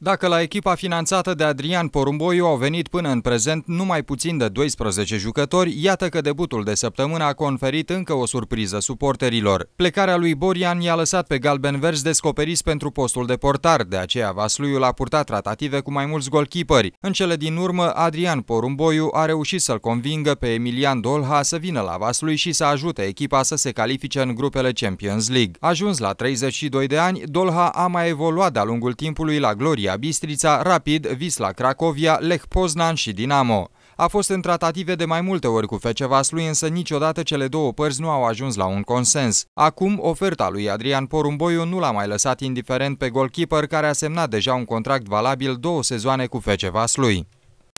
Dacă la echipa finanțată de Adrian Porumboiu au venit până în prezent numai puțin de 12 jucători, iată că debutul de săptămână a conferit încă o surpriză suporterilor. Plecarea lui Borian i-a lăsat pe galben verzi descoperiți pentru postul de portar, de aceea Vasluiul a purtat tratative cu mai mulți golkeeperi. În cele din urmă, Adrian Porumboiu a reușit să-l convingă pe Emilian Dolha să vină la Vaslui și să ajute echipa să se califice în grupele Champions League. Ajuns la 32 de ani, Dolha a mai evoluat de-a lungul timpului la gloria Steaua Bistrița, Rapid, Visla Cracovia, Lech Poznan și Dinamo. A fost în tratative de mai multe ori cu FC Vaslui, însă niciodată cele două părți nu au ajuns la un consens. Acum, oferta lui Adrian Porumboiu nu l-a mai lăsat indiferent pe goalkeeper care a semnat deja un contract valabil două sezoane cu FC Vaslui.